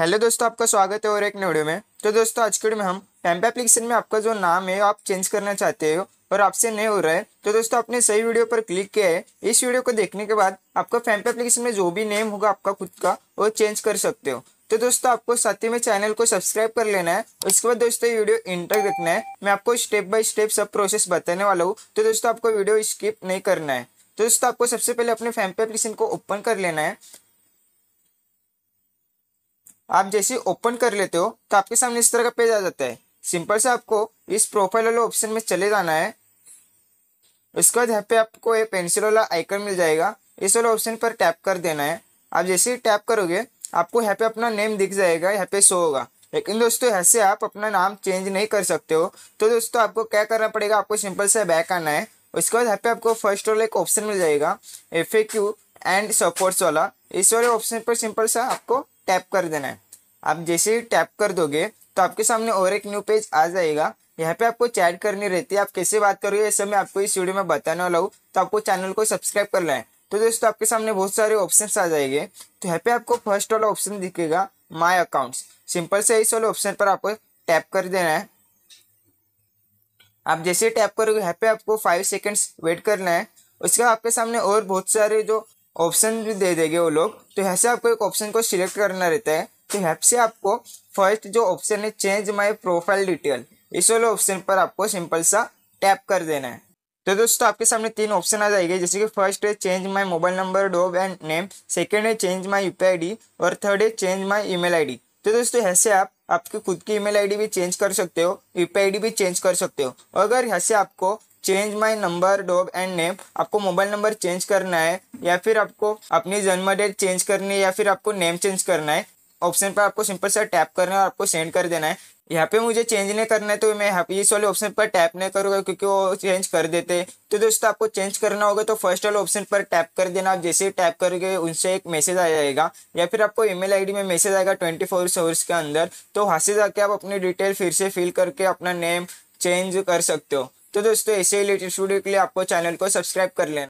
hello दोस्तों आपका स्वागत है और एक वीडियो में तो दोस्तों आज के वीडियो में हम टेम्प एप्लीकेशन में आपका जो नाम है आप चेंज करना चाहते हो और आपसे नहीं हो रहा है तो दोस्तों आपने सही वीडियो पर क्लिक किया है इस वीडियो को देखने के बाद आपका फैम्प एप्लीकेशन में जो भी नेम होगा आपका खुद का वो चेंज कर सकते हो तो दोस्तों आपको साथ ही में चैनल को सब्सक्राइब कर लेना है उसके बाद दोस्तों ये वीडियो इंटर देखना है मैं आपको स्टेप बाय स्टेप सब प्रोसेस बताने वाला हूँ तो दोस्तों आपको वीडियो स्किप नहीं करना है तो दोस्तों आपको सबसे पहले अपने फैम्प एप्लीकेशन को ओपन कर लेना है आप जैसे ओपन कर लेते हो तो आपके सामने इस तरह का पेज आ जाता है सिंपल से आपको इस प्रोफाइल वाले ऑप्शन में चले जाना है उसके बाद यहाँ पे आपको एक पेंसिल वाला आइकन मिल जाएगा इस वाले ऑप्शन पर टैप कर देना है आप जैसे ही टैप करोगे आपको यहाँ पे अपना नेम दिख जाएगा यहाँ पे शो होगा लेकिन दोस्तों यहाँ से आप अपना नाम चेंज नहीं कर सकते हो तो दोस्तों आपको क्या करना पड़ेगा आपको सिंपल से बैक आना है उसके बाद यहाँ पे आपको फर्स्ट वाला एक ऑप्शन मिल जाएगा एफ एंड सपोर्ट्स वाला इस वाले ऑप्शन पर सिंपल सा आपको टैप कर देना है आप जैसे ही टैप कर दोगे तो आपके सामने और एक न्यू पेज आ जाएगा यहाँ पे आपको चैट करनी रहती है आप कैसे बात करोगे ये सब मैं आपको इस वीडियो में बताने वाला हूँ तो आपको चैनल को सब्सक्राइब कर लें तो दोस्तों आपके सामने बहुत सारे ऑप्शन आ जाएंगे तो यहाँ पे आपको फर्स्ट वाला ऑप्शन दिखेगा माई अकाउंट सिंपल से इस वाले ऑप्शन पर आपको टैप कर देना है आप जैसे टैप करोगे यहाँ पे आपको फाइव सेकेंड्स वेट करना है उसके बाद आपके सामने और बहुत सारे जो ऑप्शन भी दे देंगे वो लोग तो यहाँ से आपको एक ऑप्शन को सिलेक्ट करना रहता है तो यहाँ से आपको फर्स्ट जो ऑप्शन है चेंज माई प्रोफाइल डिटेल इस वाले ऑप्शन पर आपको सिंपल सा टैप कर देना है तो दोस्तों आपके सामने तीन ऑप्शन आ जाएंगे जैसे कि फर्स्ट है change my mobile number DOB and name second है चेंज माय यूपी आईडी और थर्ड है चेंज माय ईमेल आईडी तो दोस्तों यहाँ से आप आपके खुद की ईमेल आईडी भी चेंज कर सकते हो यूपी भी चेंज कर सकते हो अगर यहाँ से आपको change my number DOB and name आपको मोबाइल नंबर चेंज करना है या फिर आपको अपनी जन्म डेट चेंज करनी है या फिर आपको नेम चेंज करना है ऑप्शन पर आपको सिंपल सा टैप करना है और आपको सेंड कर देना है यहाँ पे मुझे चेंज नहीं करना है तो मैं यहाँ इस वाले ऑप्शन पर टैप नहीं करूँगा क्योंकि वो चेंज कर देते हैं तो दोस्तों आपको चेंज करना होगा तो फर्स्ट वाले ऑप्शन पर टैप कर देना आप जैसे ही टैप करोगे उनसे एक मैसेज आ जाएगा या फिर आपको ईमेल आईडी में मैसेज आएगा ट्वेंटी फोर आवर्स के अंदर तो वहाँ से जाके आप अपनी डिटेल फिर से फिल करके अपना नेम चेंज कर सकते हो तो दोस्तों ऐसे रिलेटेड वीडियो के लिए आपको चैनल को सब्सक्राइब कर लेना